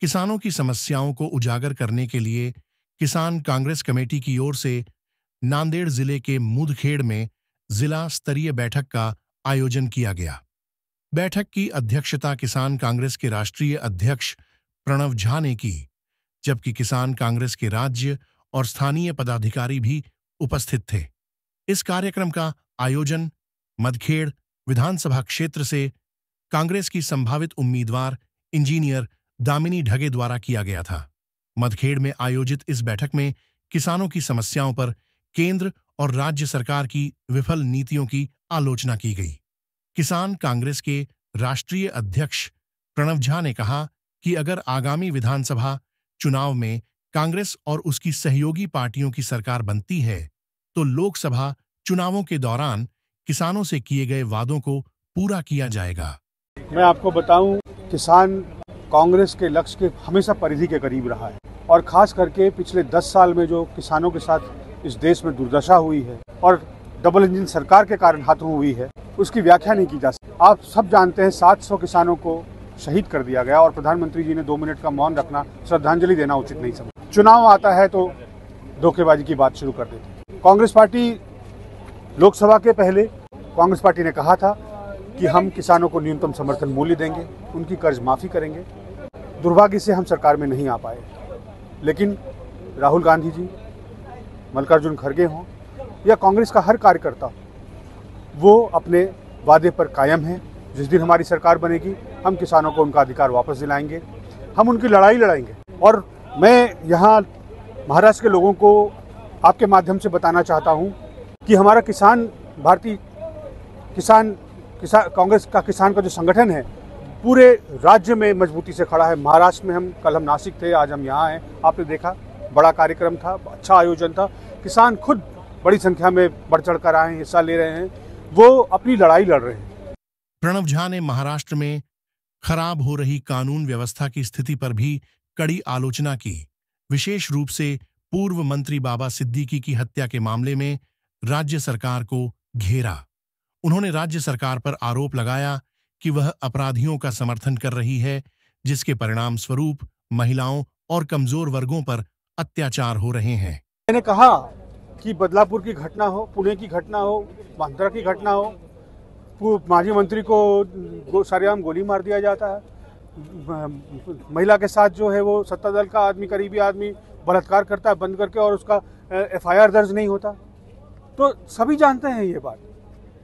किसानों की समस्याओं को उजागर करने के लिए किसान कांग्रेस कमेटी की ओर से नांदेड़ जिले के मुदखेड़ में जिला स्तरीय बैठक का आयोजन किया गया बैठक की अध्यक्षता किसान कांग्रेस के राष्ट्रीय अध्यक्ष प्रणव झा ने की जबकि किसान कांग्रेस के राज्य और स्थानीय पदाधिकारी भी उपस्थित थे इस कार्यक्रम का आयोजन मदखेड़ विधानसभा क्षेत्र से कांग्रेस की संभावित उम्मीदवार इंजीनियर दामिनी ढगे द्वारा किया गया था मधखेड़ में आयोजित इस बैठक में किसानों की समस्याओं पर केंद्र और राज्य सरकार की विफल नीतियों की आलोचना की गई किसान कांग्रेस के राष्ट्रीय अध्यक्ष प्रणव झा ने कहा कि अगर आगामी विधानसभा चुनाव में कांग्रेस और उसकी सहयोगी पार्टियों की सरकार बनती है तो लोकसभा चुनावों के दौरान किसानों से किए गए वादों को पूरा किया जाएगा मैं आपको बताऊं किसान कांग्रेस के लक्ष्य के हमेशा परिधि के करीब रहा है और खास करके पिछले दस साल में जो किसानों के साथ इस देश में दुर्दशा हुई है और डबल इंजन सरकार के कारण हाथों हुई है उसकी व्याख्या नहीं की जा सकती आप सब जानते हैं 700 किसानों को शहीद कर दिया गया और प्रधानमंत्री जी ने दो मिनट का मौन रखना श्रद्धांजलि देना उचित नहीं समझा चुनाव आता है तो धोखेबाजी की बात शुरू कर देते कांग्रेस पार्टी लोकसभा के पहले कांग्रेस पार्टी ने कहा था कि हम किसानों को न्यूनतम समर्थन मूल्य देंगे उनकी कर्ज माफ़ी करेंगे दुर्भाग्य से हम सरकार में नहीं आ पाए लेकिन राहुल गांधी जी मल्लिकार्जुन खड़गे हों या कांग्रेस का हर कार्यकर्ता वो अपने वादे पर कायम है जिस दिन हमारी सरकार बनेगी हम किसानों को उनका अधिकार वापस दिलाएंगे हम उनकी लड़ाई लड़ाएंगे और मैं यहाँ महाराष्ट्र के लोगों को आपके माध्यम से बताना चाहता हूँ कि हमारा किसान भारतीय किसान किसान कांग्रेस का किसान का जो संगठन है पूरे राज्य में मजबूती से खड़ा है महाराष्ट्र में हम कल हम नासिक थे आज हम यहाँ हैं आपने देखा बड़ा कार्यक्रम था अच्छा आयोजन था किसान खुद बड़ी संख्या में बढ़ चढ़ कर आए हिस्सा ले रहे हैं वो अपनी लड़ाई लड़ रहे हैं प्रणव झा ने महाराष्ट्र में खराब हो रही कानून व्यवस्था की स्थिति पर भी कड़ी आलोचना की विशेष रूप से पूर्व मंत्री बाबा सिद्दीकी की हत्या के मामले में राज्य सरकार को घेरा उन्होंने राज्य सरकार पर आरोप लगाया कि वह अपराधियों का समर्थन कर रही है जिसके परिणाम स्वरूप महिलाओं और कमजोर वर्गों पर अत्याचार हो रहे हैं मैंने कहा कि बदलापुर की घटना हो पुणे की घटना हो बांद्रा की घटना हो माजी मंत्री को सरेआम गोली मार दिया जाता है महिला के साथ जो है वो सत्ता दल का आदमी करीबी आदमी बलात्कार करता है बंद करके और उसका एफआईआर दर्ज नहीं होता तो सभी जानते हैं ये बात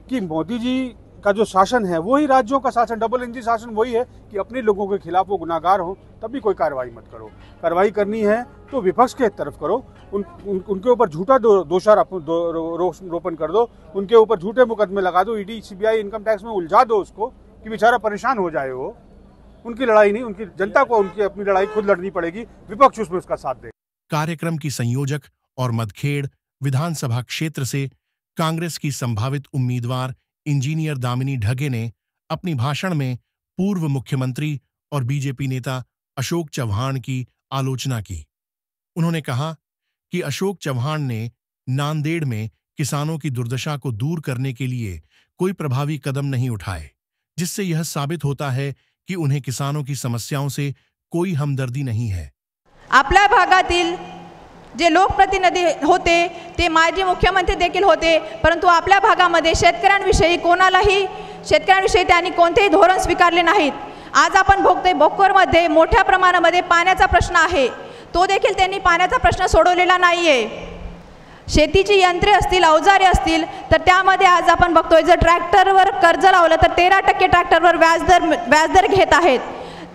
कि मोदी जी का जो शासन है वही राज्यों का शासन डबल इंजन शासन वही है कि अपने लोगों के खिलाफ वो गुनागार हो तभी कोई कार्रवाई मत करो कार्रवाई करनी है तो विपक्ष के तरफ करो उन, उन उनके ऊपर झूठा दो, दोषा दो, रो, रो, रोपण कर दो उनके ऊपर झूठे मुकदमे लगा दो ईडी सीबीआई इनकम टैक्स में उलझा दो उसको कि बेचारा परेशान हो जाए वो उनकी लड़ाई नहीं उनकी जनता को उनकी अपनी लड़ाई खुद लड़नी पड़ेगी विपक्ष उसमें उसका साथ देगा कार्यक्रम की संयोजक और मदखेड़ विधानसभा क्षेत्र से कांग्रेस की संभावित उम्मीदवार इंजीनियर दामिनी ढगे ने अपनी भाषण में पूर्व मुख्यमंत्री और बीजेपी नेता अशोक चव्हाण की आलोचना की उन्होंने कहा कि अशोक चव्हाण ने नांदेड़ में किसानों की दुर्दशा को दूर करने के लिए कोई प्रभावी कदम नहीं उठाए जिससे यह साबित होता है कि उन्हें किसानों की समस्याओं से कोई हमदर्दी नहीं है आपल्या भागातील जे लोकप्रतिनिधी होते ते माजी मुख्यमंत्री देखील होते परंतु आपल्या भागामध्ये शेतकऱ्यांविषयी कोणालाही शेतकऱ्यांविषयी त्यांनी कोणतेही धोरण स्वीकारले नाहीत आज आपण भोगते भोकरमध्ये मोठ्या प्रमाणामध्ये पाण्याचा प्रश्न आहे तो देखील त्यांनी पाण्याचा प्रश्न सोडवलेला नाही आहे शेतीची यंत्रे असतील अवजारे असतील तर त्यामध्ये आज आपण बघतोय जर ट्रॅक्टरवर कर्ज लावलं तर तेरा टक्के ट्रॅक्टरवर व्याजदर व्याजदर घेत आहेत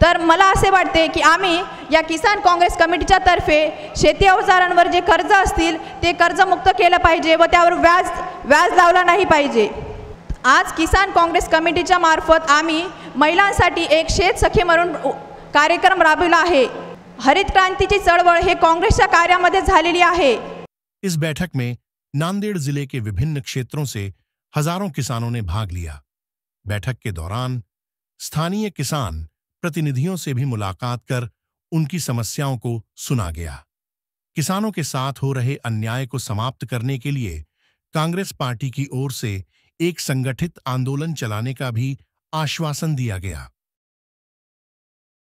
तर मला असे वाटते की आम्ही या किसान कांग्रेस कमिटी तर्फे शेती अवजारांवर जे कर्ज असतील ते कर्जमुक्त केलं पाहिजे व त्यावर व्याज व्याज लावला नहीं पाजे आज किसान कांग्रेस कमिटी मार्फत आम्मी महिला एक शेत सखी मरु कार्यक्रम राबविला आहे हरित क्रांति चढ़वल हे कांग्रेस कार्या है इस बैठक में नांदेड़ जिले के विभिन्न क्षेत्रों से हजारों किसानों ने भाग लिया बैठक के दौरान स्थानीय किसान प्रतिनिधियों से भी मुलाकात कर उनकी समस्याओं को सुना गया किसानों के साथ हो रहे अन्याय को समाप्त करने के लिए कांग्रेस पार्टी की ओर से एक संगठित आंदोलन चलाने का भी आश्वासन दिया गया